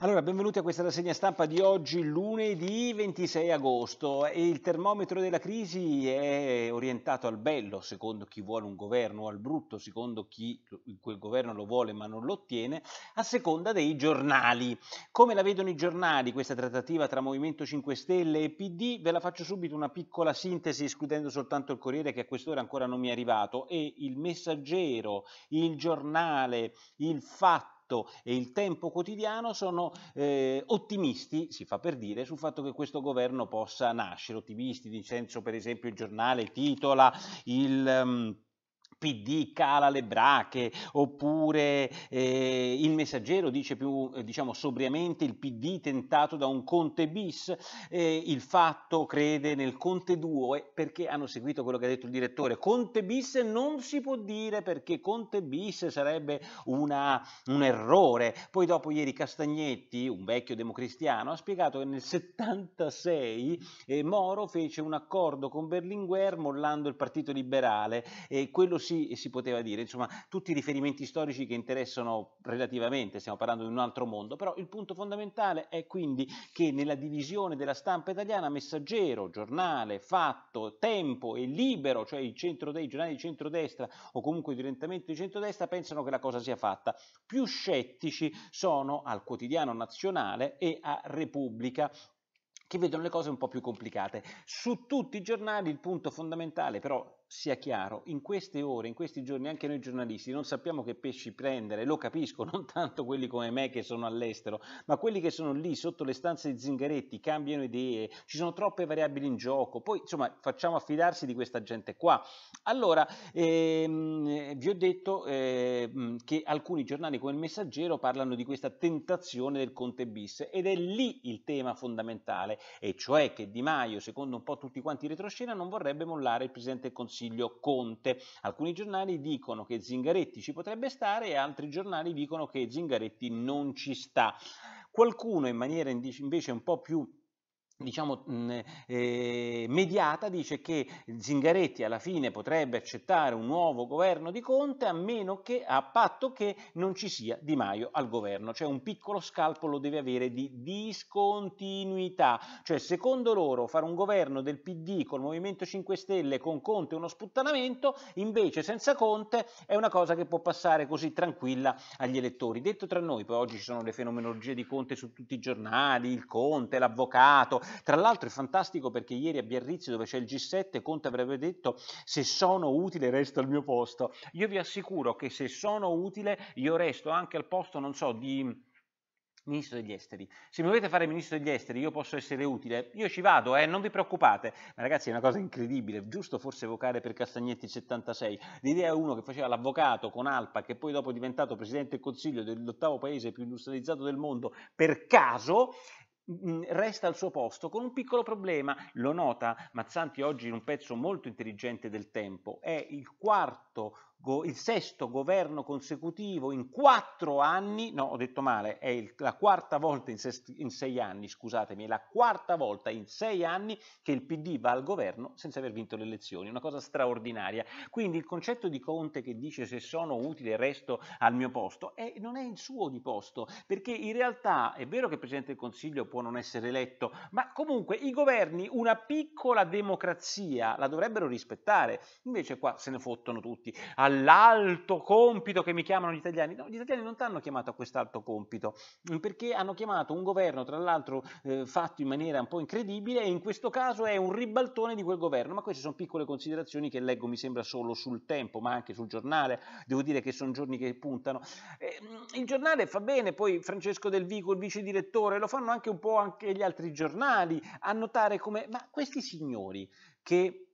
Allora, benvenuti a questa rassegna stampa di oggi, lunedì 26 agosto. Il termometro della crisi è orientato al bello, secondo chi vuole un governo, o al brutto, secondo chi quel governo lo vuole ma non lo ottiene, a seconda dei giornali. Come la vedono i giornali questa trattativa tra Movimento 5 Stelle e PD? Ve la faccio subito una piccola sintesi, escludendo soltanto il Corriere che a quest'ora ancora non mi è arrivato, e il Messaggero, il Giornale, il Fatto fatto e il tempo quotidiano sono eh, ottimisti, si fa per dire, sul fatto che questo governo possa nascere, ottimisti di senso per esempio il giornale titola il... Um, PD cala le brache, oppure eh, il messaggero dice più eh, diciamo sobriamente il PD tentato da un Conte bis, eh, il fatto crede nel Conte 2 perché hanno seguito quello che ha detto il direttore, Conte bis non si può dire perché Conte bis sarebbe una, un errore, poi dopo ieri Castagnetti, un vecchio democristiano, ha spiegato che nel 76 eh, Moro fece un accordo con Berlinguer mollando il Partito Liberale e quello si e si poteva dire, insomma tutti i riferimenti storici che interessano relativamente, stiamo parlando di un altro mondo, però il punto fondamentale è quindi che nella divisione della stampa italiana messaggero, giornale, fatto, tempo e libero, cioè i, i giornali di centrodestra o comunque di orientamento di centrodestra pensano che la cosa sia fatta, più scettici sono al quotidiano nazionale e a Repubblica che vedono le cose un po' più complicate. Su tutti i giornali il punto fondamentale però sia chiaro, in queste ore, in questi giorni, anche noi giornalisti non sappiamo che pesci prendere, lo capisco, non tanto quelli come me che sono all'estero, ma quelli che sono lì sotto le stanze di Zingaretti, cambiano idee, ci sono troppe variabili in gioco, poi insomma facciamo affidarsi di questa gente qua. Allora, ehm, vi ho detto ehm, che alcuni giornali come il Messaggero parlano di questa tentazione del Conte bis ed è lì il tema fondamentale, e cioè che Di Maio, secondo un po' tutti quanti retroscena, non vorrebbe mollare il Presidente del Consiglio Consiglio Conte. Alcuni giornali dicono che Zingaretti ci potrebbe stare e altri giornali dicono che Zingaretti non ci sta. Qualcuno in maniera invece un po' più diciamo, eh, mediata dice che Zingaretti alla fine potrebbe accettare un nuovo governo di Conte a, meno che, a patto che non ci sia Di Maio al governo, cioè un piccolo scalpo lo deve avere di discontinuità, cioè secondo loro fare un governo del PD col Movimento 5 Stelle con Conte uno sputtanamento, invece senza Conte è una cosa che può passare così tranquilla agli elettori. Detto tra noi, poi oggi ci sono le fenomenologie di Conte su tutti i giornali, il Conte, l'avvocato, tra l'altro è fantastico perché ieri a Biarritz dove c'è il G7 Conte avrebbe detto se sono utile resto al mio posto. Io vi assicuro che se sono utile io resto anche al posto, non so, di ministro degli esteri. Se mi volete fare ministro degli esteri, io posso essere utile, io ci vado, eh, non vi preoccupate. Ma ragazzi, è una cosa incredibile, giusto forse evocare per Castagnetti il 76. L'idea è uno che faceva l'avvocato con Alpa, che poi dopo è diventato presidente del Consiglio dell'ottavo paese più industrializzato del mondo, per caso, Mm, resta al suo posto con un piccolo problema, lo nota Mazzanti oggi in un pezzo molto intelligente del tempo, è il quarto go, il sesto governo consecutivo in quattro anni, no ho detto male, è il, la quarta volta in, ses, in, sei anni, scusatemi, è la quarta volta in sei anni che il PD va al governo senza aver vinto le elezioni, una cosa straordinaria. Quindi il concetto di Conte che dice se sono utile resto al mio posto è, non è il suo di posto, perché in realtà è vero che il Presidente del Consiglio può non essere eletto, ma comunque i governi una piccola democrazia la dovrebbero rispettare, invece qua se ne fottono tutti. Al all'alto compito che mi chiamano gli italiani. No, gli italiani non ti hanno chiamato a quest'alto compito, perché hanno chiamato un governo, tra l'altro eh, fatto in maniera un po' incredibile, e in questo caso è un ribaltone di quel governo, ma queste sono piccole considerazioni che leggo, mi sembra, solo sul tempo, ma anche sul giornale, devo dire che sono giorni che puntano. Eh, il giornale fa bene, poi Francesco Del Vico, il vice direttore, lo fanno anche un po' anche gli altri giornali, a notare come, ma questi signori che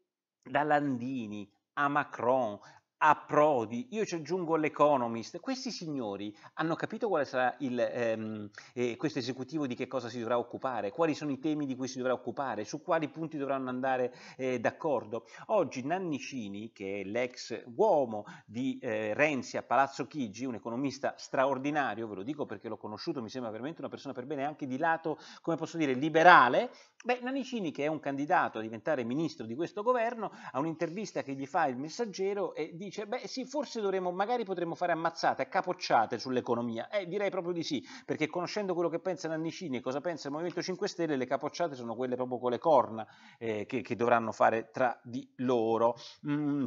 da Landini a Macron, a Prodi, io ci aggiungo l'Economist, questi signori hanno capito quale sarà il, ehm, eh, questo esecutivo di che cosa si dovrà occupare, quali sono i temi di cui si dovrà occupare, su quali punti dovranno andare eh, d'accordo. Oggi Nannicini, che è l'ex uomo di eh, Renzi a Palazzo Chigi, un economista straordinario, ve lo dico perché l'ho conosciuto, mi sembra veramente una persona per bene, anche di lato, come posso dire, liberale, beh, Nannicini che è un candidato a diventare ministro di questo governo, ha un'intervista che gli fa il messaggero e dice dice, beh sì, forse dovremmo, magari potremmo fare ammazzate, capocciate sull'economia. Eh, direi proprio di sì, perché conoscendo quello che pensano Annicini e cosa pensa il Movimento 5 Stelle, le capocciate sono quelle proprio con le corna eh, che, che, dovranno fare tra di loro. Mm.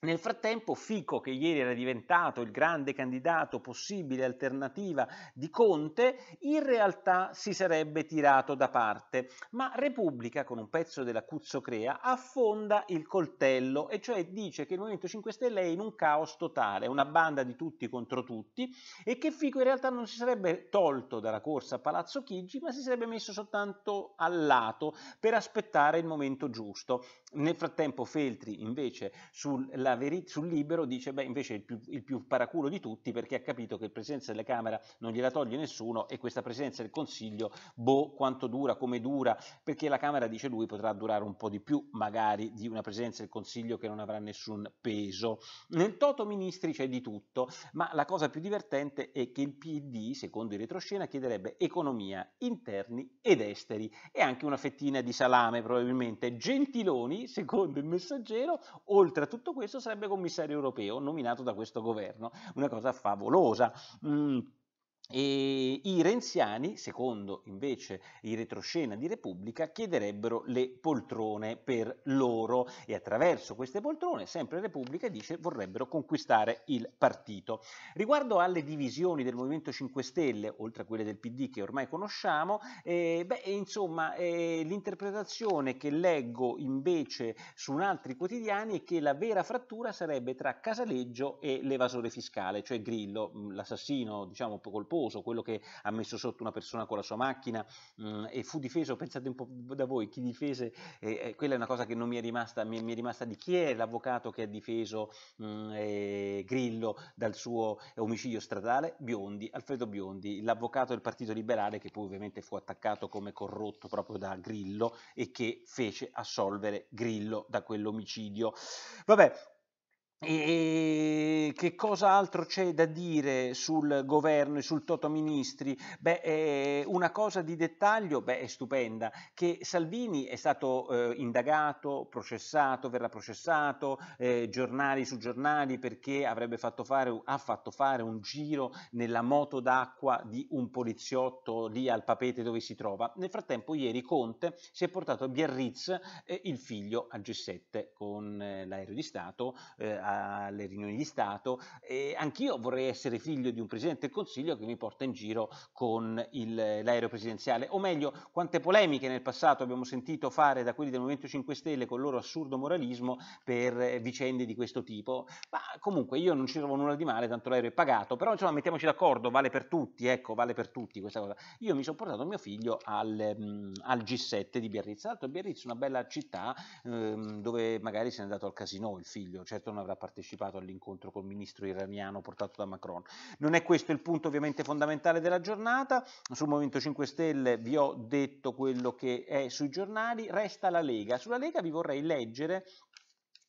Nel frattempo Fico, che ieri era diventato il grande candidato possibile alternativa di Conte, in realtà si sarebbe tirato da parte, ma Repubblica, con un pezzo della Cuzzocrea, affonda il coltello, e cioè dice che il Movimento 5 Stelle è in un caos totale, una banda di tutti contro tutti, e che Fico in realtà non si sarebbe tolto dalla corsa a Palazzo Chigi, ma si sarebbe messo soltanto al lato per aspettare il momento giusto. Nel frattempo Feltri, invece, sul la veri- sul libero dice beh invece è il più, il più paraculo di tutti perché ha capito che il presenza della Camera non gliela toglie nessuno e questa presenza del Consiglio boh quanto dura, come dura, perché la Camera dice lui potrà durare un po' di più magari di una presenza del Consiglio che non avrà nessun peso. Nel toto ministri c'è di tutto, ma la cosa più divertente è che il PD, secondo il retroscena, chiederebbe economia, interni ed esteri e anche una fettina di salame probabilmente. Gentiloni, secondo il messaggero, oltre a tutto questo stesso sarebbe commissario europeo nominato da questo governo, una cosa favolosa. Mm e I renziani, secondo invece i retroscena di Repubblica, chiederebbero le poltrone per loro e attraverso queste poltrone, sempre Repubblica dice, vorrebbero conquistare il partito. Riguardo alle divisioni del Movimento 5 Stelle, oltre a quelle del PD che ormai conosciamo, eh, beh, insomma, eh, l'interpretazione che leggo invece su altri quotidiani è che la vera frattura sarebbe tra Casaleggio e l'evasore fiscale, cioè Grillo, mm, l'assassino, diciamo, colposo corposo, quello che ha messo sotto una persona con la sua macchina mh, mm, e fu difeso, pensate un po' da voi, chi difese, eh, eh, quella è una cosa che non mi è rimasta, mi, mi è rimasta di chi è l'avvocato che ha difeso mh, mm, eh, Grillo dal suo omicidio stradale? Biondi, Alfredo Biondi, l'avvocato del Partito Liberale che poi ovviamente fu attaccato come corrotto proprio da Grillo e che fece assolvere Grillo da quell'omicidio. Vabbè, e che cosa altro c'è da dire sul governo e sul Toto Ministri? Beh, eh, una cosa di dettaglio beh, è stupenda, che Salvini è stato eh, indagato, processato, verrà processato, eh, giornali su giornali perché fatto fare, ha fatto fare un giro nella moto d'acqua di un poliziotto lì al papete dove si trova. Nel frattempo ieri Conte si è portato a Biarritz eh, il figlio a G7 con eh, l'aereo di Stato eh, alle riunioni di Stato e anch'io vorrei essere figlio di un Presidente del Consiglio che mi porta in giro con il, l'aereo presidenziale, o meglio quante polemiche nel passato abbiamo sentito fare da quelli del Movimento 5 Stelle con il loro assurdo moralismo per vicende di questo tipo, ma comunque io non ci trovo nulla di male, tanto l'aereo è pagato, però insomma mettiamoci d'accordo, vale per tutti, ecco, vale per tutti questa cosa. Io mi sono portato mio figlio al, mm, al G7 di Biarritz, tra l'altro Biarritz è una bella città ehm, dove magari se n'è andato al casino il figlio, certo non avrà aveva partecipato all'incontro col ministro iraniano portato da Macron. Non è questo il punto ovviamente fondamentale della giornata, sul Movimento 5 Stelle vi ho detto quello che è sui giornali, resta la Lega. Sulla Lega vi vorrei leggere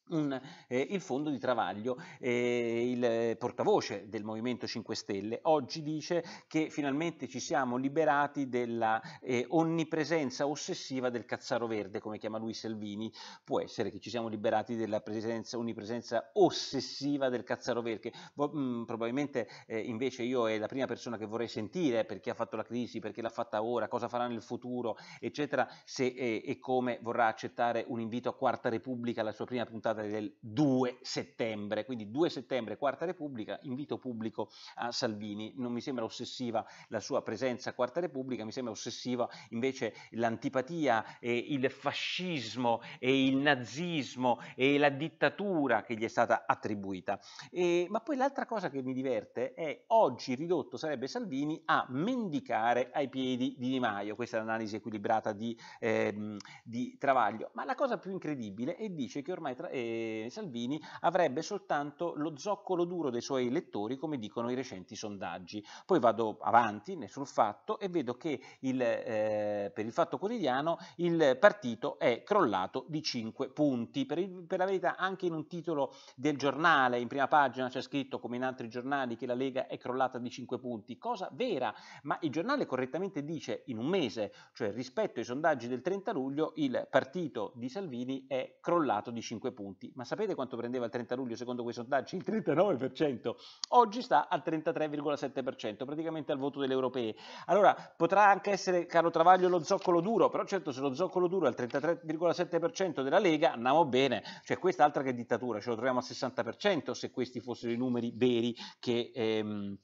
un, eh, il fondo di Travaglio, eh, il portavoce del Movimento 5 Stelle, oggi dice che finalmente ci siamo liberati della eh, onnipresenza ossessiva del cazzaro verde, come chiama lui Salvini. Può essere che ci siamo liberati della presenza, onnipresenza ossessiva del cazzaro verde, Vo- mh, mm, probabilmente eh, invece io è la prima persona che vorrei sentire perché ha fatto la crisi, perché l'ha fatta ora, cosa farà nel futuro, eccetera, se eh, e come vorrà accettare un invito a Quarta Repubblica la sua prima puntata giornata del 2 settembre, quindi 2 settembre, Quarta Repubblica, invito pubblico a Salvini, non mi sembra ossessiva la sua presenza a Quarta Repubblica, mi sembra ossessiva invece l'antipatia e il fascismo e il nazismo e la dittatura che gli è stata attribuita. E, ma poi l'altra cosa che mi diverte è oggi ridotto sarebbe Salvini a mendicare ai piedi di Di Maio, questa è l'analisi equilibrata di, ehm, di Travaglio, ma la cosa più incredibile è dice che ormai tra, eh, eh, Salvini avrebbe soltanto lo zoccolo duro dei suoi elettori, come dicono i recenti sondaggi. Poi vado avanti sul fatto e vedo che il, eh, per il fatto quotidiano il partito è crollato di 5 punti. Per, il, per la verità anche in un titolo del giornale, in prima pagina c'è scritto, come in altri giornali, che la Lega è crollata di 5 punti, cosa vera, ma il giornale correttamente dice in un mese, cioè rispetto ai sondaggi del 30 luglio, il partito di Salvini è crollato di 5 punti punti. Ma sapete quanto prendeva il 30 luglio secondo quei sondaggi? Il 39%. Oggi sta al 33,7%, praticamente al voto delle europee. Allora, potrà anche essere, caro Travaglio, lo zoccolo duro, però certo se lo zoccolo duro è al 33,7% della Lega, andiamo bene. Cioè questa altra che dittatura, ce lo troviamo al 60% se questi fossero i numeri veri che... Ehm,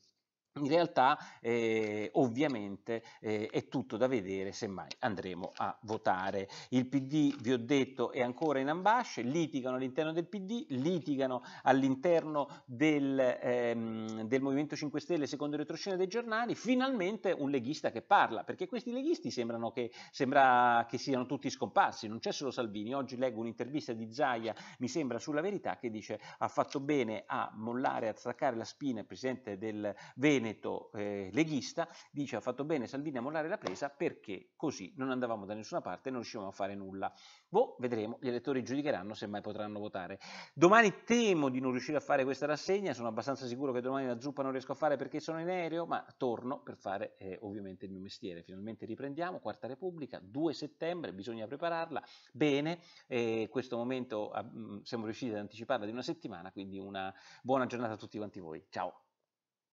in realtà eh, ovviamente eh, è tutto da vedere semmai andremo a votare. Il PD, vi ho detto, è ancora in ambasce, litigano all'interno del PD, litigano all'interno del, ehm, del, Movimento 5 Stelle secondo il retroscena dei giornali, finalmente un leghista che parla, perché questi leghisti sembrano che, sembra che siano tutti scomparsi, non c'è solo Salvini. Oggi leggo un'intervista di Zaia, mi sembra, sulla verità, che dice ha fatto bene a mollare, a staccare la spina il Presidente del Veneto, Veneto eh, leghista, dice ha fatto bene Salvini a mollare la presa perché così non andavamo da nessuna parte e non riuscivamo a fare nulla. Boh, vedremo, gli elettori giudicheranno se mai potranno votare. Domani temo di non riuscire a fare questa rassegna, sono abbastanza sicuro che domani la zuppa non riesco a fare perché sono in aereo, ma torno per fare eh, ovviamente il mio mestiere. Finalmente riprendiamo, Quarta Repubblica, 2 settembre, bisogna prepararla bene, eh, questo momento ah, mm, siamo riusciti ad anticiparla di una settimana, quindi una buona giornata a tutti quanti voi. Ciao!